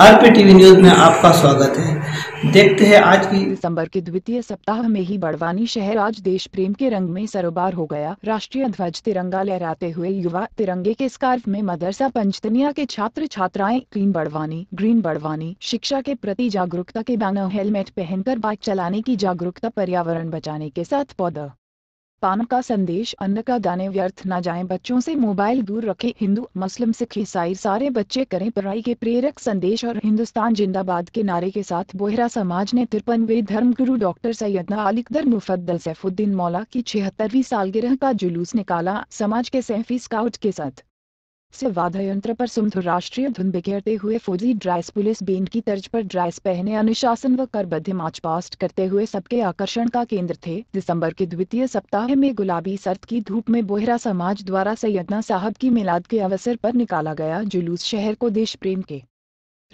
RP TV news में आपका स्वागत है देखते हैं आज की दिसंबर के द्वितीय सप्ताह में ही बड़वानी शहर आज देश प्रेम के रंग में सरोबार हो गया राष्ट्रीय ध्वज तिरंगा लहराते हुए युवा तिरंगे के स्कार्फ में मदरसा पंचतनिया के छात्र छात्राएं क्लीन बड़वानी ग्रीन बड़वानी शिक्षा के प्रति जागरूकता के बैनर हेलमेट पहनकर बाइक चलाने की जागरूकता पर्यावरण बचाने के साथ पौधा पान का संदेश अन्न का दाने व्यर्थ न जाएं बच्चों से मोबाइल दूर रखें हिंदू मुस्लिम सिख ईसाई सारे बच्चे करें पढ़ाई के प्रेरक संदेश और हिंदुस्तान जिंदाबाद के नारे के साथ बोहरा समाज ने तिरपनवे धर्मगुरु डॉक्टर सैयदना अलीकदर मुफद्दल सैफुद्दीन मौला की छिहत्तरवीं सालगिरह का जुलूस निकाला समाज के सैफी स्काउट के साथ से वाद्यंत्र पर सुमधुर राष्ट्रीय धुन बिखेरते हुए फौजी ड्राइस पुलिस बैंड की तर्ज पर ड्राइस पहने अनुशासन व करबद्ध मार्च पास्ट करते हुए सबके आकर्षण का केंद्र थे दिसंबर के द्वितीय सप्ताह में गुलाबी सर्द की धूप में बोहरा समाज द्वारा सैयदना साहब की मिलाद के अवसर पर निकाला गया जुलूस शहर को देश प्रेम के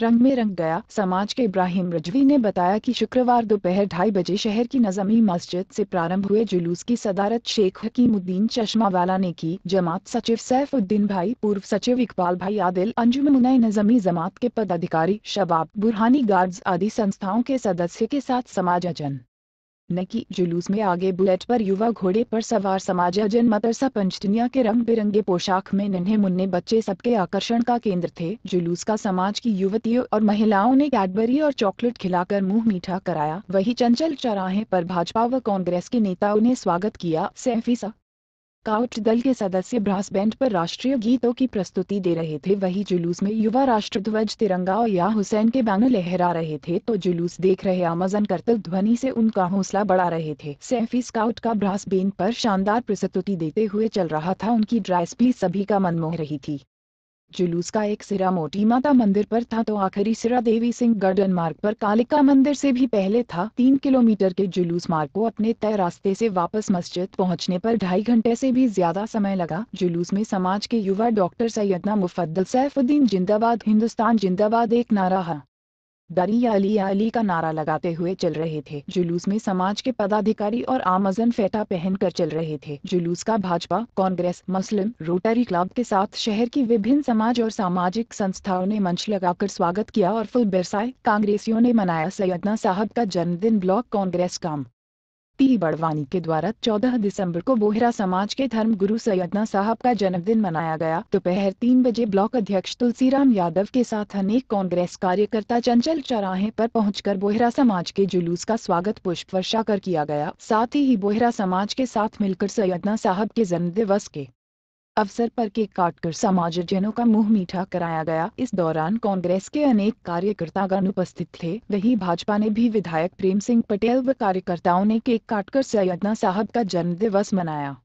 रंग में रंग गया समाज के इब्राहिम रजवी ने बताया कि शुक्रवार दोपहर ढाई बजे शहर की नजमी मस्जिद से प्रारंभ हुए जुलूस की सदारत शेख हकीमुद्दीन चश्मावाला ने की जमात सचिव सैफुद्दीन भाई पूर्व सचिव इकबाल भाई आदिल अंजुम मुनय नजमी जमात के पदाधिकारी शबाब बुरहानी गार्ड्स आदि संस्थाओं के सदस्य के साथ समाज अजन न जुलूस में आगे बुलेट पर युवा घोड़े पर सवार जन मदरसा पंचनिया के रंग बिरंगे पोशाक में नन्हे मुन्ने बच्चे सबके आकर्षण का केंद्र थे जुलूस का समाज की युवतियों और महिलाओं ने कैडबरी और चॉकलेट खिलाकर मुंह मीठा कराया वही चंचल चौराहे पर भाजपा व कांग्रेस के नेताओं ने स्वागत किया सैफी सा काउच दल के सदस्य ब्रास बैंड पर राष्ट्रीय गीतों की प्रस्तुति दे रहे थे वही जुलूस में युवा राष्ट्रध्वज तिरंगा और या हुसैन के बैनर लहरा रहे थे तो जुलूस देख रहे आमजन करतल ध्वनि से उनका हौसला बढ़ा रहे थे सैफी स्काउट का ब्रास बैंड पर शानदार प्रस्तुति देते हुए चल रहा था उनकी ड्रेस भी सभी का मन मोह रही थी जुलूस का एक सिरा मोटी माता मंदिर पर था तो आखिरी सिरा देवी सिंह गार्डन मार्ग पर कालिका मंदिर से भी पहले था तीन किलोमीटर के जुलूस मार्ग को अपने तय रास्ते से वापस मस्जिद पहुंचने पर ढाई घंटे से भी ज्यादा समय लगा जुलूस में समाज के युवा डॉक्टर सैयदना मुफद्दल सैफुद्दीन जिंदाबाद हिंदुस्तान जिंदाबाद एक नारा है दरी अली अली का नारा लगाते हुए चल रहे थे जुलूस में समाज के पदाधिकारी और आमजन फेटा पहनकर चल रहे थे जुलूस का Bhajpa Congress Muslim Rotary Club के साथ शहर की विभिन्न समाज और सामाजिक संस्थाओं ने मंच लगाकर स्वागत किया और फुल बरसाए कांग्रेसियों ने मनाया सैदना साहब का जन्मदिन ब्लॉक कांग्रेस काम पी बड़वानी के द्वारा 14 दिसंबर को बोहरा समाज के धर्म गुरु सैयदना साहब का जन्मदिन मनाया गया दोपहर तो तीन बजे ब्लॉक अध्यक्ष तुलसीराम यादव के साथ अनेक कांग्रेस कार्यकर्ता चंचल चौराहे पर पहुंचकर बोहरा समाज के जुलूस का स्वागत पुष्प वर्षा कर किया गया साथ ही बोहरा समाज के साथ मिलकर सैयदना साहब के जन्म दिवस के अवसर पर केक काटकर समाजजनों का मुंह मीठा कराया गया इस दौरान कांग्रेस के अनेक कार्यकर्ता अनुपस्थित थे वहीं भाजपा ने भी विधायक प्रेम सिंह पटेल व कार्यकर्ताओं ने केक काटकर सैयदना साहब का जन्म दिवस मनाया